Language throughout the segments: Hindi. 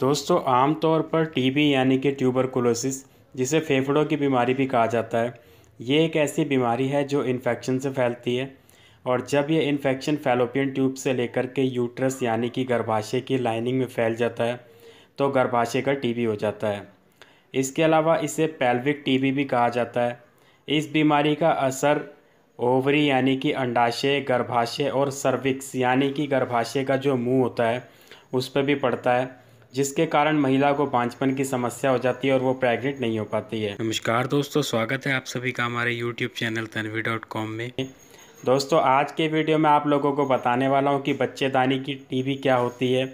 दोस्तों आमतौर पर टीबी यानी कि ट्यूबरकुलोसिस जिसे फेफड़ों की बीमारी भी कहा जाता है ये एक ऐसी बीमारी है जो इन्फेक्शन से फैलती है और जब ये इन्फेक्शन फैलोपियन ट्यूब से लेकर के यूट्रस यानी कि गर्भाशय की लाइनिंग में फैल जाता है तो गर्भाशय का टीबी हो जाता है इसके अलावा इसे पैल्विक टीबी भी कहा जाता है इस बीमारी का असर ओवरी यानी कि अंडाशय गर्भाशय और सर्विक्स यानी कि गर्भाशय का जो मुंह होता है उस पर भी पड़ता है जिसके कारण महिला को पांचपन की समस्या हो जाती है और वो प्रेग्नेंट नहीं हो पाती है नमस्कार दोस्तों स्वागत है आप सभी का हमारे YouTube channel Tanvi dot com में दोस्तों आज के वीडियो में आप लोगों को बताने वाला हूँ कि बच्चेदानी की टी क्या होती है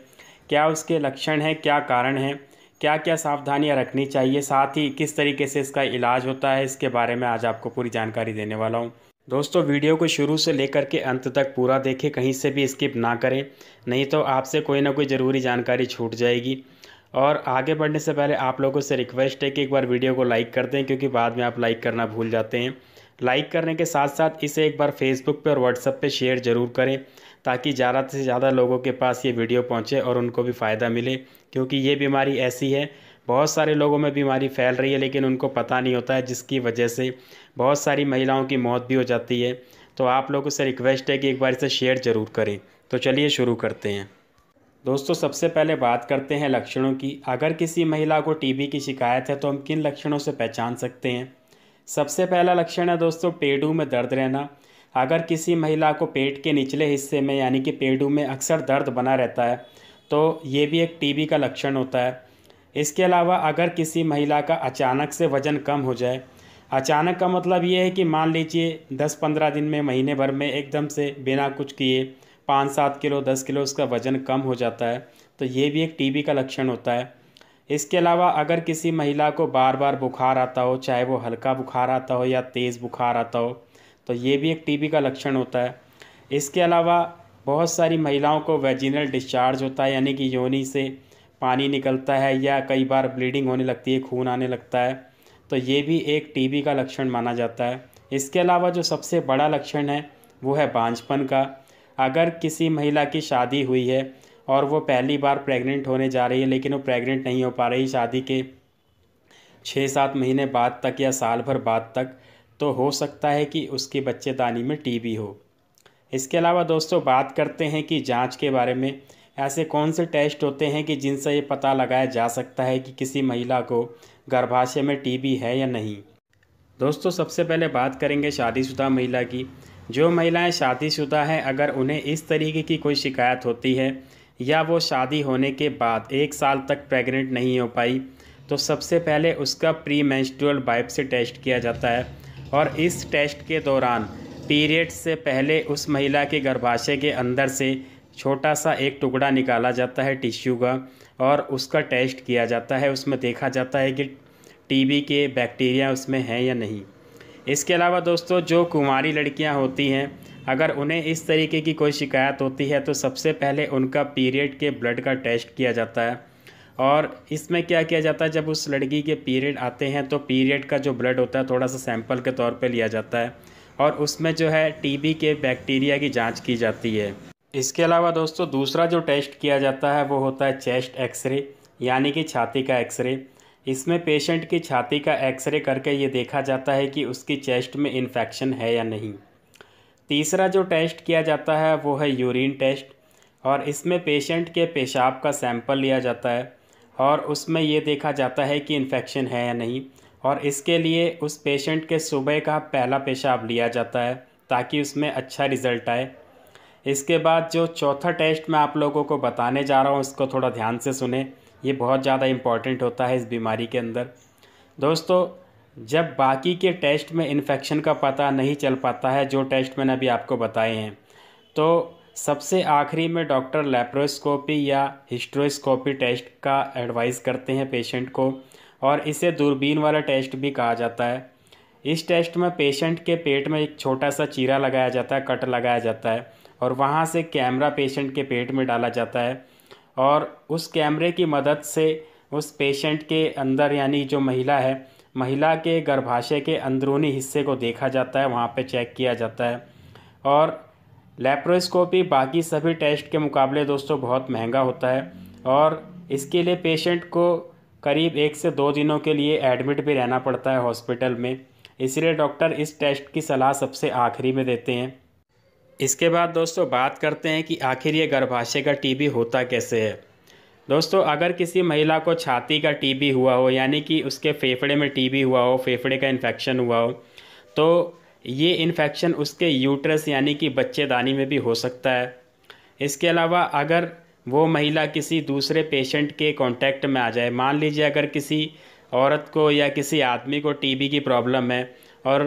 क्या उसके लक्षण हैं क्या कारण हैं क्या क्या सावधानियाँ रखनी चाहिए साथ ही किस तरीके से इसका इलाज होता है इसके बारे में आज आपको पूरी जानकारी देने वाला हूँ दोस्तों वीडियो को शुरू से लेकर के अंत तक पूरा देखें कहीं से भी स्किप ना करें नहीं तो आपसे कोई ना कोई ज़रूरी जानकारी छूट जाएगी और आगे बढ़ने से पहले आप लोगों से रिक्वेस्ट है कि एक बार वीडियो को लाइक कर दें क्योंकि बाद में आप लाइक करना भूल जाते हैं लाइक करने के साथ साथ इसे एक बार फेसबुक पर और व्हाट्सएप पर शेयर ज़रूर करें ताकि ज़्यादा से ज़्यादा लोगों के पास ये वीडियो पहुँचे और उनको भी फ़ायदा मिले क्योंकि ये बीमारी ऐसी है बहुत सारे लोगों में बीमारी फैल रही है लेकिन उनको पता नहीं होता है जिसकी वजह से बहुत सारी महिलाओं की मौत भी हो जाती है तो आप लोगों से रिक्वेस्ट है कि एक बार इसे शेयर ज़रूर करें तो चलिए शुरू करते हैं दोस्तों सबसे पहले बात करते हैं लक्षणों की अगर किसी महिला को टीबी की शिकायत है तो हम किन लक्षणों से पहचान सकते हैं सबसे पहला लक्षण है दोस्तों पेडू में दर्द रहना अगर किसी महिला को पेट के निचले हिस्से में यानी कि पेडू में अक्सर दर्द बना रहता है तो ये भी एक टीबी का लक्षण होता है इसके अलावा अगर किसी महिला का अचानक से वज़न कम हो जाए अचानक का मतलब ये है कि मान लीजिए दस पंद्रह दिन में महीने भर में एकदम से बिना कुछ किए पाँच सात किलो दस किलो उसका वज़न कम हो जाता है तो ये भी एक टीबी का लक्षण होता है इसके अलावा अगर किसी महिला को बार बार बुखार आता हो चाहे वो हल्का बुखार आता हो या तेज़ बुखार आता हो तो ये भी एक टीबी का लक्षण होता है इसके अलावा बहुत सारी महिलाओं को वेजिनल डिस्चार्ज होता है यानी कि योनी से पानी निकलता है या कई बार ब्लीडिंग होने लगती है खून आने लगता है तो ये भी एक टीबी का लक्षण माना जाता है इसके अलावा जो सबसे बड़ा लक्षण है वो है बांझपन का अगर किसी महिला की शादी हुई है और वो पहली बार प्रेग्नेंट होने जा रही है लेकिन वो प्रेग्नेंट नहीं हो पा रही शादी के छः सात महीने बाद तक या साल भर बाद तक तो हो सकता है कि उसके बच्चेदानी में टीबी हो इसके अलावा दोस्तों बात करते हैं कि जांच के बारे में ऐसे कौन से टेस्ट होते हैं कि जिनसे ये पता लगाया जा सकता है कि किसी महिला को गर्भाशय में टीबी है या नहीं दोस्तों सबसे पहले बात करेंगे शादीशुदा महिला की जो महिलाएं शादीशुदा हैं अगर उन्हें इस तरीके की कोई शिकायत होती है या वो शादी होने के बाद एक साल तक प्रेग्नेंट नहीं हो पाई तो सबसे पहले उसका प्री मैंस्टुअल बाइप से टेस्ट किया जाता है और इस टेस्ट के दौरान पीरियड से पहले उस महिला के गर्भाशय के अंदर से छोटा सा एक टुकड़ा निकाला जाता है टिश्यू का और उसका टेस्ट किया जाता है उसमें देखा जाता है कि टीबी के बैक्टीरिया उसमें हैं या नहीं इसके अलावा दोस्तों जो कुमारी लड़कियां होती हैं अगर उन्हें इस तरीके की कोई शिकायत होती है तो सबसे पहले उनका पीरियड के ब्लड का टेस्ट किया जाता है और इसमें क्या किया जाता है जब उस लड़की के पीरियड आते हैं तो पीरियड का जो ब्लड होता है थोड़ा सा सैंपल के तौर पर लिया जाता है और उसमें जो है टीबी के बैक्टीरिया की जांच की जाती है इसके अलावा दोस्तों दूसरा जो टेस्ट किया जाता है वो होता है चेस्ट एक्सरे यानी कि छाती का एक्सरे इसमें पेशेंट की छाती का एक्सरे करके ये देखा जाता है कि उसकी चेस्ट में इन्फेक्शन है या नहीं तीसरा जो टेस्ट किया जाता है वो है यूरिन टेस्ट और इसमें पेशेंट के पेशाब का सैंपल लिया जाता है और उसमें ये देखा जाता है कि इन्फेक्शन है या नहीं और इसके लिए उस पेशेंट के सुबह का पहला पेशाब लिया जाता है ताकि उसमें अच्छा रिज़ल्ट आए इसके बाद जो चौथा टेस्ट मैं आप लोगों को बताने जा रहा हूँ इसको थोड़ा ध्यान से सुने ये बहुत ज़्यादा इम्पॉर्टेंट होता है इस बीमारी के अंदर दोस्तों जब बाकी के टेस्ट में इन्फेक्शन का पता नहीं चल पाता है जो टेस्ट मैंने अभी आपको बताए हैं तो सबसे आखिरी में डॉक्टर लेप्रोस्कोपी या हिस्ट्रोस्कोपी टेस्ट का एडवाइस करते हैं पेशेंट को और इसे दूरबीन वाला टेस्ट भी कहा जाता है इस टेस्ट में पेशेंट के पेट में एक छोटा सा चीरा लगाया जाता है कट लगाया जाता है और वहाँ से कैमरा पेशेंट के पेट में डाला जाता है और उस कैमरे की मदद से उस पेशेंट के अंदर यानी जो महिला है महिला के गर्भाशय के अंदरूनी हिस्से को देखा जाता है वहाँ पे चेक किया जाता है और लेप्रोस्कोपी बाकी सभी टेस्ट के मुकाबले दोस्तों बहुत महंगा होता है और इसके लिए पेशेंट को करीब एक से दो दिनों के लिए एडमिट भी रहना पड़ता है हॉस्पिटल में इसलिए डॉक्टर इस टेस्ट की सलाह सबसे आखिरी में देते हैं इसके बाद दोस्तों बात करते हैं कि आखिर ये गर्भाशय का टीबी होता कैसे है दोस्तों अगर किसी महिला को छाती का टीबी हुआ हो यानी कि उसके फेफड़े में टीबी हुआ हो फेफड़े का इन्फेक्शन हुआ हो तो ये इन्फेक्शन उसके यूट्रस यानी कि बच्चेदानी में भी हो सकता है इसके अलावा अगर वो महिला किसी दूसरे पेशेंट के कॉन्टैक्ट में आ जाए मान लीजिए अगर किसी औरत को या किसी आदमी को टीबी की प्रॉब्लम है और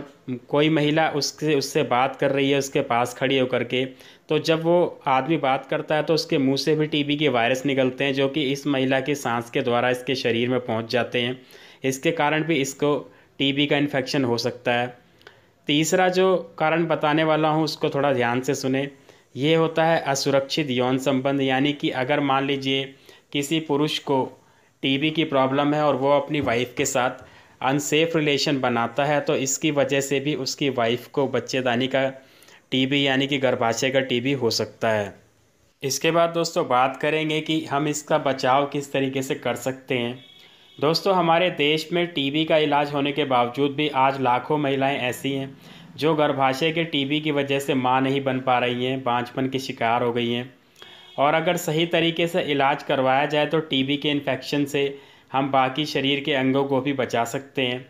कोई महिला उससे उससे बात कर रही है उसके पास खड़ी होकर के तो जब वो आदमी बात करता है तो उसके मुंह से भी टीबी के वायरस निकलते हैं जो कि इस महिला के सांस के द्वारा इसके शरीर में पहुंच जाते हैं इसके कारण भी इसको टीबी का इन्फेक्शन हो सकता है तीसरा जो कारण बताने वाला हूँ उसको थोड़ा ध्यान से सुने ये होता है असुरक्षित यौन संबंध यानी कि अगर मान लीजिए किसी पुरुष को टीबी की प्रॉब्लम है और वो अपनी वाइफ के साथ अनसेफ रिलेशन बनाता है तो इसकी वजह से भी उसकी वाइफ को बच्चेदानी का टीबी यानी कि गर्भाशय का टीबी हो सकता है इसके बाद दोस्तों बात करेंगे कि हम इसका बचाव किस तरीके से कर सकते हैं दोस्तों हमारे देश में टीबी का इलाज होने के बावजूद भी आज लाखों महिलाएं ऐसी हैं जो गर्भाशय के टीबी की वजह से मां नहीं बन पा रही हैं बांझपन की शिकार हो गई हैं और अगर सही तरीके से इलाज करवाया जाए तो टीबी के इन्फेक्शन से हम बाकी शरीर के अंगों को भी बचा सकते हैं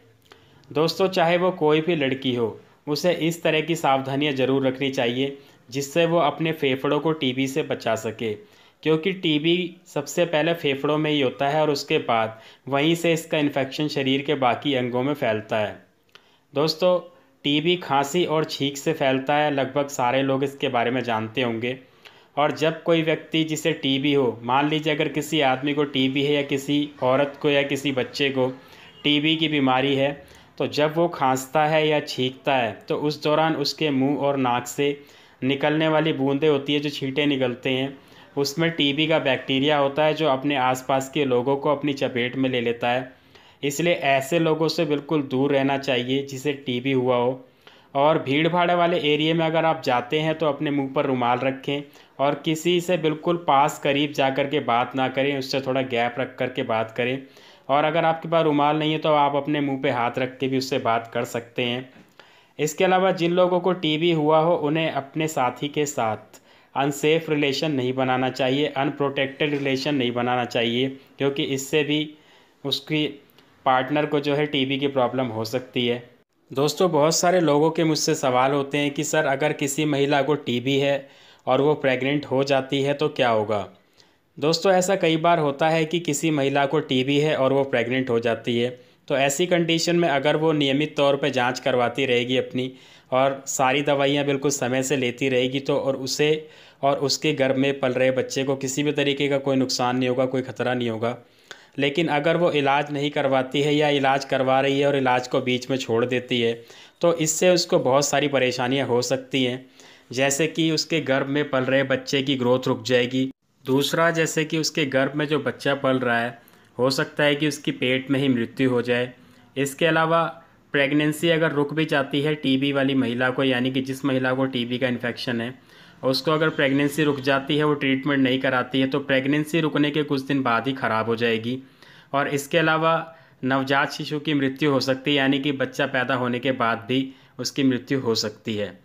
दोस्तों चाहे वो कोई भी लड़की हो उसे इस तरह की सावधानियाँ ज़रूर रखनी चाहिए जिससे वो अपने फेफड़ों को टीबी से बचा सके क्योंकि टीबी सबसे पहले फेफड़ों में ही होता है और उसके बाद वहीं से इसका इन्फेक्शन शरीर के बाकी अंगों में फैलता है दोस्तों टीबी खांसी और छींक से फैलता है लगभग सारे लोग इसके बारे में जानते होंगे और जब कोई व्यक्ति जिसे टीबी हो मान लीजिए अगर किसी आदमी को टीबी है या किसी औरत को या किसी बच्चे को टीबी की बीमारी है तो जब वो खांसता है या छींकता है तो उस दौरान उसके मुंह और नाक से निकलने वाली बूंदें होती है जो छींटे निकलते हैं उसमें टीबी का बैक्टीरिया होता है जो अपने आसपास के लोगों को अपनी चपेट में ले लेता है इसलिए ऐसे लोगों से बिल्कुल दूर रहना चाहिए जिसे टीबी हुआ हो और भीड़ भाड़ वाले एरिए में अगर आप जाते हैं तो अपने मुंह पर रुमाल रखें और किसी से बिल्कुल पास करीब जा कर के बात ना करें उससे थोड़ा गैप रख कर के बात करें और अगर आपके पास रुमाल नहीं है तो आप अपने मुंह पे हाथ रख के भी उससे बात कर सकते हैं इसके अलावा जिन लोगों को टीबी हुआ हो उन्हें अपने साथी के साथ अनसेफ रिलेशन नहीं बनाना चाहिए अनप्रोटेक्टेड रिलेशन नहीं बनाना चाहिए क्योंकि इससे भी उसकी पार्टनर को जो है टीबी की प्रॉब्लम हो सकती है दोस्तों बहुत सारे लोगों के मुझसे सवाल होते हैं कि सर अगर किसी महिला को टीबी है और वो प्रेग्नेंट हो जाती है तो क्या होगा दोस्तों ऐसा कई बार होता है कि किसी महिला को टीबी है और वो प्रेग्नेंट हो जाती है तो ऐसी कंडीशन में अगर वो नियमित तौर पर जांच करवाती रहेगी अपनी और सारी दवाइयाँ बिल्कुल समय से लेती रहेगी तो और उसे और उसके गर्भ में पल रहे बच्चे को किसी भी तरीके का कोई नुकसान नहीं होगा कोई ख़तरा नहीं होगा लेकिन अगर वो इलाज नहीं करवाती है या इलाज करवा रही है और इलाज को बीच में छोड़ देती है तो इससे उसको बहुत सारी परेशानियाँ हो सकती हैं जैसे कि उसके गर्भ में पल रहे बच्चे की ग्रोथ रुक जाएगी दूसरा जैसे कि उसके गर्भ में जो बच्चा पल रहा है हो सकता है कि उसकी पेट में ही मृत्यु हो जाए इसके अलावा प्रेगनेंसी अगर रुक भी जाती है टीबी वाली महिला को यानी कि जिस महिला को टीबी का इन्फेक्शन है उसको अगर प्रेगनेंसी रुक जाती है वो ट्रीटमेंट नहीं कराती है तो प्रेगनेंसी रुकने के कुछ दिन बाद ही ख़राब हो जाएगी और इसके अलावा नवजात शिशु की मृत्यु हो सकती है यानी कि बच्चा पैदा होने के बाद भी उसकी मृत्यु हो सकती है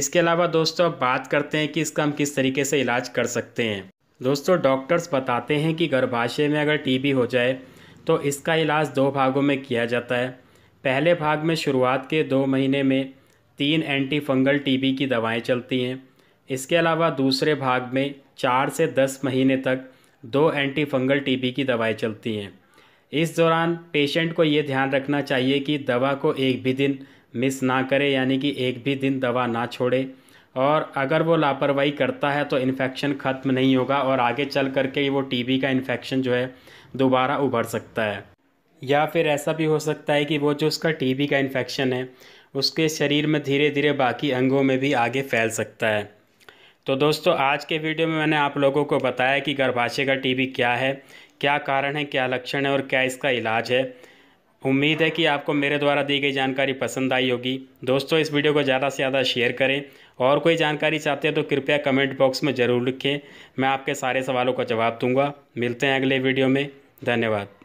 इसके अलावा दोस्तों अब बात करते हैं कि इसका हम किस तरीके से इलाज कर सकते हैं दोस्तों डॉक्टर्स बताते हैं कि गर्भाशय में अगर टीबी हो जाए तो इसका इलाज दो भागों में किया जाता है पहले भाग में शुरुआत के दो महीने में तीन एंटी फंगल टीबी की दवाएं चलती हैं इसके अलावा दूसरे भाग में चार से दस महीने तक दो एंटी फंगल टीबी की दवाएं चलती हैं इस दौरान पेशेंट को ये ध्यान रखना चाहिए कि दवा को एक भी दिन मिस ना करे यानी कि एक भी दिन दवा ना छोड़े और अगर वो लापरवाही करता है तो इन्फेक्शन ख़त्म नहीं होगा और आगे चल करके वो टीबी का इन्फेक्शन जो है दोबारा उभर सकता है या फिर ऐसा भी हो सकता है कि वो जो उसका टीबी का इन्फेक्शन है उसके शरीर में धीरे धीरे बाकी अंगों में भी आगे फैल सकता है तो दोस्तों आज के वीडियो में मैंने आप लोगों को बताया कि गर्भाशय का टीबी क्या है क्या कारण है क्या लक्षण है और क्या इसका इलाज है उम्मीद है कि आपको मेरे द्वारा दी गई जानकारी पसंद आई होगी दोस्तों इस वीडियो को ज़्यादा से ज़्यादा शेयर करें और कोई जानकारी चाहते हैं तो कृपया कमेंट बॉक्स में ज़रूर लिखें मैं आपके सारे सवालों का जवाब दूंगा मिलते हैं अगले वीडियो में धन्यवाद